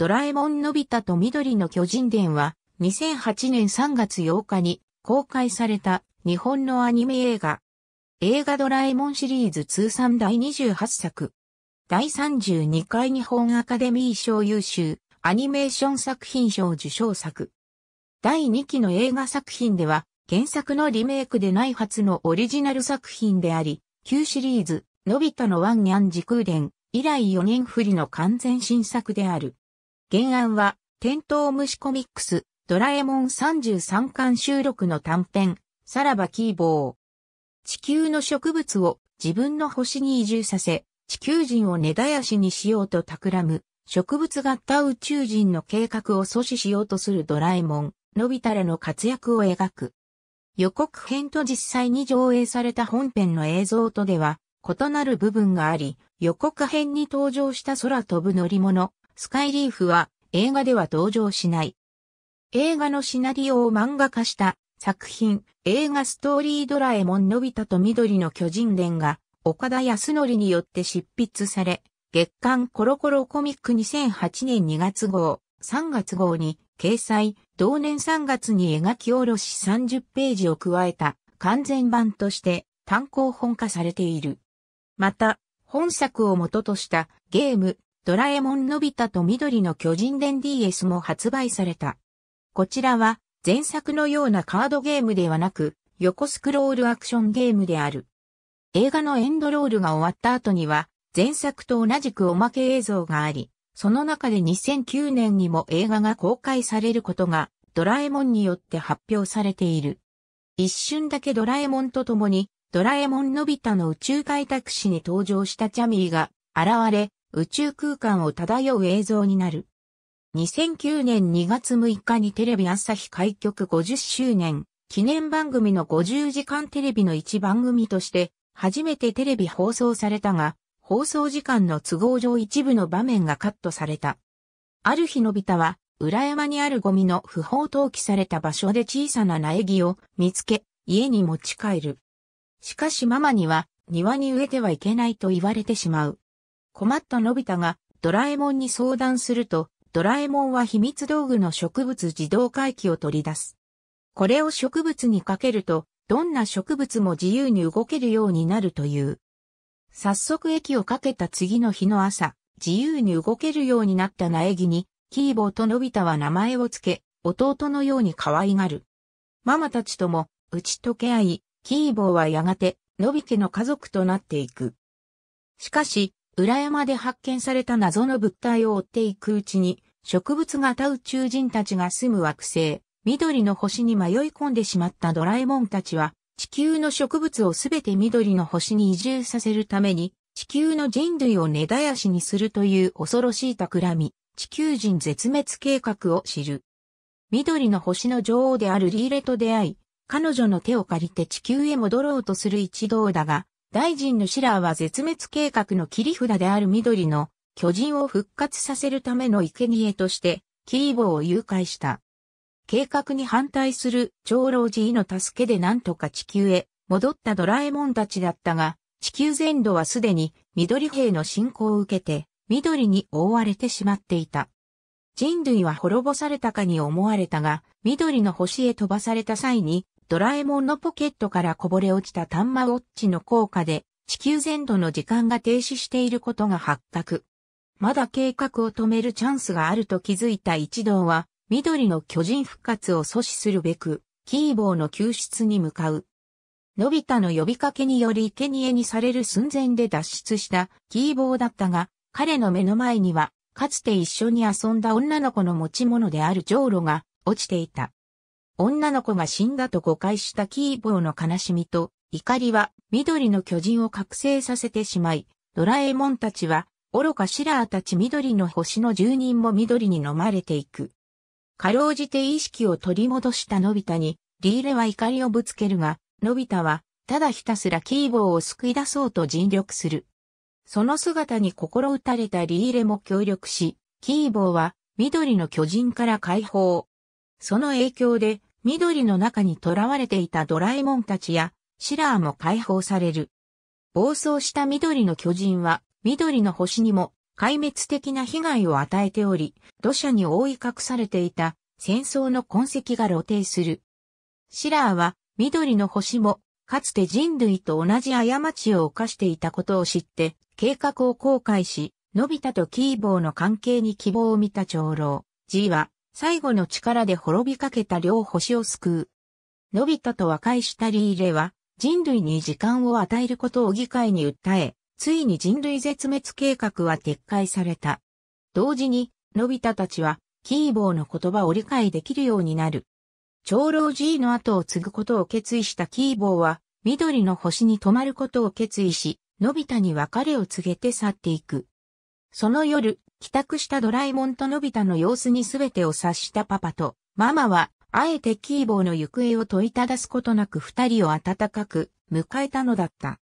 ドラえもんのび太と緑の巨人伝は、2008年3月8日に公開された日本のアニメ映画。映画ドラえもんシリーズ通算第28作。第32回日本アカデミー賞優秀アニメーション作品賞受賞作。第2期の映画作品では原作のリメイクでない初のオリジナル作品であり、旧シリーズ、のび太のワンニャン時空伝以来4年振りの完全新作である。原案は、テントウムシコミックス、ドラえもん33巻収録の短編、さらばキーボー。地球の植物を自分の星に移住させ、地球人を根絶やしにしようと企む、植物型宇宙人の計画を阻止しようとするドラえもん、のび太らの活躍を描く。予告編と実際に上映された本編の映像とでは、異なる部分があり、予告編に登場した空飛ぶ乗り物、スカイリーフは映画では登場しない。映画のシナリオを漫画化した作品映画ストーリードラえもんのび太と緑の巨人伝が岡田康則によって執筆され、月刊コロコロコミック2008年2月号、3月号に掲載、同年3月に描き下ろし30ページを加えた完全版として単行本化されている。また、本作を元としたゲーム、ドラえもんのび太と緑の巨人伝 DS も発売された。こちらは前作のようなカードゲームではなく、横スクロールアクションゲームである。映画のエンドロールが終わった後には、前作と同じくおまけ映像があり、その中で2009年にも映画が公開されることが、ドラえもんによって発表されている。一瞬だけドラえもんと共に、ドラえもんのび太の宇宙開拓史に登場したチャミーが現れ、宇宙空間を漂う映像になる。2009年2月6日にテレビ朝日開局50周年記念番組の50時間テレビの一番組として初めてテレビ放送されたが放送時間の都合上一部の場面がカットされた。ある日のび太は裏山にあるゴミの不法投棄された場所で小さな苗木を見つけ家に持ち帰る。しかしママには庭に植えてはいけないと言われてしまう。困ったのび太がドラえもんに相談すると、ドラえもんは秘密道具の植物自動回帰を取り出す。これを植物にかけると、どんな植物も自由に動けるようになるという。早速液をかけた次の日の朝、自由に動けるようになった苗木に、キーボーとのび太は名前を付け、弟のように可愛がる。ママたちとも、打ち解け合い、キーボーはやがて、のび家の家族となっていく。しかし、裏山で発見された謎の物体を追っていくうちに、植物型宇宙人たちが住む惑星、緑の星に迷い込んでしまったドラえもんたちは、地球の植物をすべて緑の星に移住させるために、地球の人類を根絶やしにするという恐ろしい企み、地球人絶滅計画を知る。緑の星の女王であるリーレと出会い、彼女の手を借りて地球へ戻ろうとする一同だが、大臣のシラーは絶滅計画の切り札である緑の巨人を復活させるための生贄としてキーボーを誘拐した。計画に反対する長老寺の助けで何とか地球へ戻ったドラえもんたちだったが、地球全土はすでに緑兵の侵攻を受けて緑に覆われてしまっていた。人類は滅ぼされたかに思われたが、緑の星へ飛ばされた際にドラえもんのポケットからこぼれ落ちたタンマウォッチの効果で、地球全土の時間が停止していることが発覚。まだ計画を止めるチャンスがあると気づいた一同は、緑の巨人復活を阻止するべく、キーボーの救出に向かう。のび太の呼びかけにより生贄にされる寸前で脱出したキーボーだったが、彼の目の前には、かつて一緒に遊んだ女の子の持ち物であるジョーロが落ちていた。女の子が死んだと誤解したキーボーの悲しみと怒りは緑の巨人を覚醒させてしまい、ドラえもんたちは愚かシラーたち緑の星の住人も緑に飲まれていく。かろうじて意識を取り戻したのび太に、リーレは怒りをぶつけるが、のび太は、ただひたすらキーボーを救い出そうと尽力する。その姿に心打たれたリーレも協力し、キーボーは、緑の巨人から解放。その影響で、緑の中に囚われていたドラえもんたちや、シラーも解放される。暴走した緑の巨人は、緑の星にも壊滅的な被害を与えており、土砂に覆い隠されていた戦争の痕跡が露呈する。シラーは、緑の星も、かつて人類と同じ過ちを犯していたことを知って、計画を後悔し、のび太とキーボーの関係に希望を見た長老、G は、最後の力で滅びかけた両星を救う。のび太と和解したリーレは、人類に時間を与えることを議会に訴え、ついに人類絶滅計画は撤回された。同時に、のび太たちは、キーボーの言葉を理解できるようになる。長老 G の後を継ぐことを決意したキーボーは、緑の星に泊まることを決意し、のび太に別れを告げて去っていく。その夜、帰宅したドラえもんとのび太の様子に全てを察したパパと、ママは、あえてキーボーの行方を問いただすことなく二人を温かく迎えたのだった。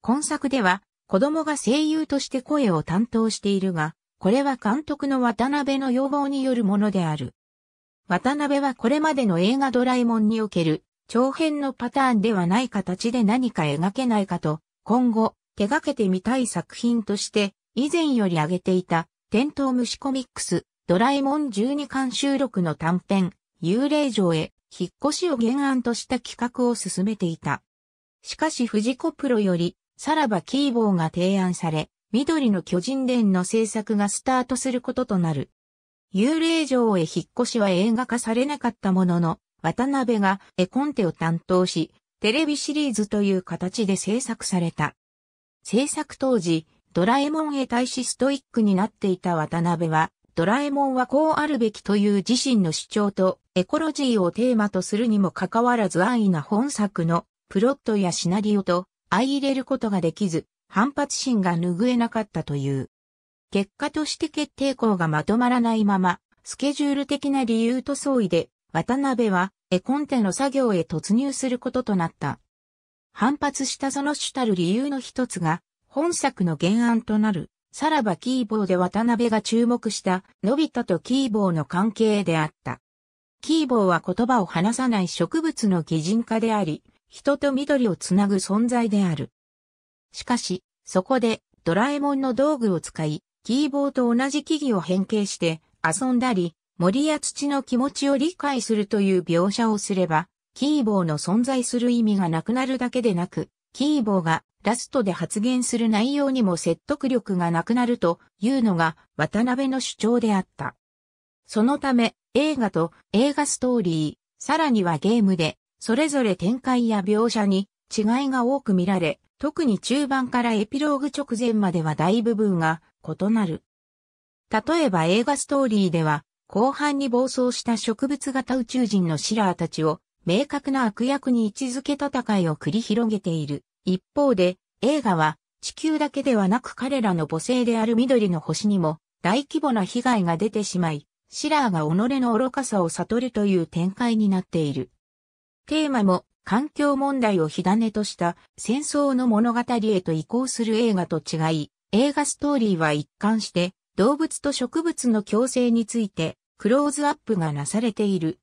今作では、子供が声優として声を担当しているが、これは監督の渡辺の要望によるものである。渡辺はこれまでの映画ドラえもんにおける長編のパターンではない形で何か描けないかと、今後手掛けてみたい作品として以前より挙げていたテントウムシコミックス、ドラえもん12巻収録の短編、幽霊城へ、引っ越しを原案とした企画を進めていた。しかし藤子プロより、さらばキーボーが提案され、緑の巨人伝の制作がスタートすることとなる。幽霊城へ引っ越しは映画化されなかったものの、渡辺が絵コンテを担当し、テレビシリーズという形で制作された。制作当時、ドラえもんへ対しストイックになっていた渡辺は、ドラえもんはこうあるべきという自身の主張とエコロジーをテーマとするにもかかわらず安易な本作のプロットやシナリオと相入れることができず、反発心が拭えなかったという。結果として決定校がまとまらないまま、スケジュール的な理由と相違で、渡辺は絵コンテの作業へ突入することとなった。反発したその主たる理由の一つが、本作の原案となる、さらばキーボーで渡辺が注目した、のび太とキーボーの関係であった。キーボーは言葉を話さない植物の擬人化であり、人と緑をつなぐ存在である。しかし、そこで、ドラえもんの道具を使い、キーボーと同じ木々を変形して遊んだり、森や土の気持ちを理解するという描写をすれば、キーボーの存在する意味がなくなるだけでなく、キーボーがラストで発言する内容にも説得力がなくなるというのが渡辺の主張であった。そのため映画と映画ストーリー、さらにはゲームでそれぞれ展開や描写に違いが多く見られ、特に中盤からエピローグ直前までは大部分が異なる。例えば映画ストーリーでは、後半に暴走した植物型宇宙人のシラーたちを明確な悪役に位置づけ戦いを繰り広げている。一方で、映画は地球だけではなく彼らの母性である緑の星にも大規模な被害が出てしまい、シラーが己の愚かさを悟るという展開になっている。テーマも環境問題を火種とした戦争の物語へと移行する映画と違い、映画ストーリーは一貫して動物と植物の共生についてクローズアップがなされている。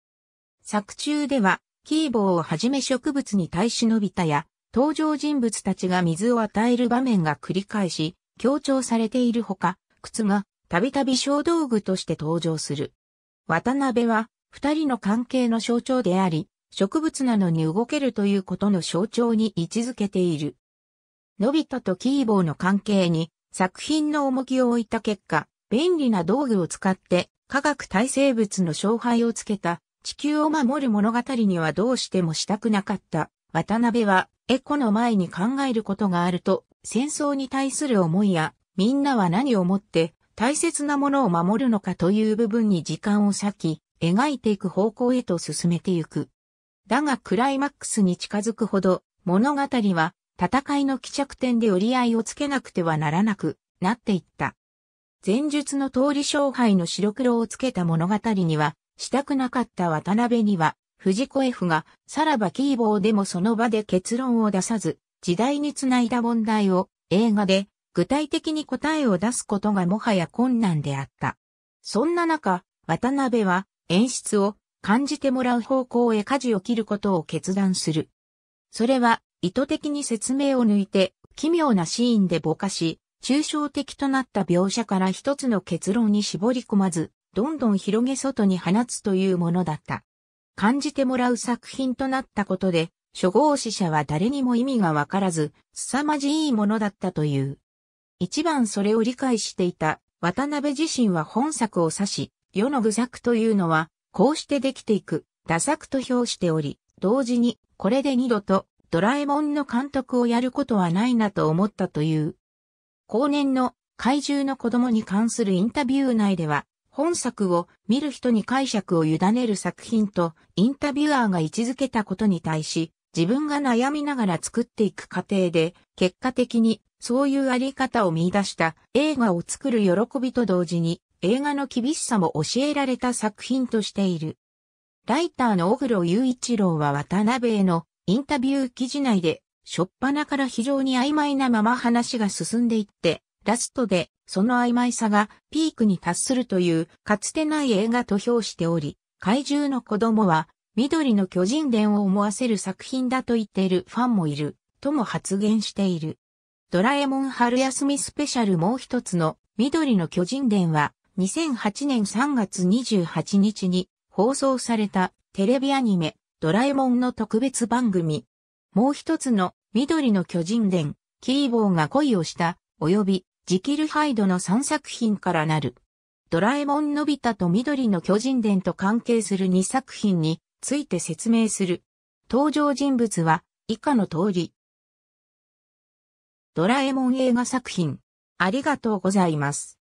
作中では、キーボーをはじめ植物に対し伸びたや、登場人物たちが水を与える場面が繰り返し、強調されているほか、靴がたびたび小道具として登場する。渡辺は、二人の関係の象徴であり、植物なのに動けるということの象徴に位置づけている。のび太とキーボーの関係に作品の重きを置いた結果、便利な道具を使って科学体生物の勝敗をつけた地球を守る物語にはどうしてもしたくなかった。渡辺はエコの前に考えることがあると、戦争に対する思いや、みんなは何をもって大切なものを守るのかという部分に時間を割き、描いていく方向へと進めていく。だがクライマックスに近づくほど、物語は戦いの帰着点で折り合いをつけなくてはならなくなっていった。前述の通り勝敗の白黒をつけた物語には、したくなかった渡辺には、藤子 F が、さらばキーボーでもその場で結論を出さず、時代につないだ問題を映画で具体的に答えを出すことがもはや困難であった。そんな中、渡辺は演出を感じてもらう方向へ舵を切ることを決断する。それは意図的に説明を抜いて奇妙なシーンでぼかし、抽象的となった描写から一つの結論に絞り込まず、どんどん広げ外に放つというものだった。感じてもらう作品となったことで、初号死者は誰にも意味がわからず、凄まじいものだったという。一番それを理解していた渡辺自身は本作を指し、世の具作というのは、こうしてできていく、打作と評しており、同時に、これで二度と、ドラえもんの監督をやることはないなと思ったという。後年の怪獣の子供に関するインタビュー内では、本作を見る人に解釈を委ねる作品とインタビュアーが位置づけたことに対し、自分が悩みながら作っていく過程で、結果的にそういうあり方を見出した映画を作る喜びと同時に映画の厳しさも教えられた作品としている。ライターの小黒雄一郎は渡辺へのインタビュー記事内で、しょっぱなから非常に曖昧なまま話が進んでいって、ラストでその曖昧さがピークに達するというかつてない映画と評しており、怪獣の子供は緑の巨人伝を思わせる作品だと言っているファンもいる、とも発言している。ドラえもん春休みスペシャルもう一つの緑の巨人伝は2008年3月28日に放送されたテレビアニメドラえもんの特別番組。もう一つの緑の巨人伝、キーボーが恋をした、及びジキルハイドの3作品からなる。ドラえもんのび太と緑の巨人伝と関係する2作品について説明する。登場人物は以下の通り。ドラえもん映画作品。ありがとうございます。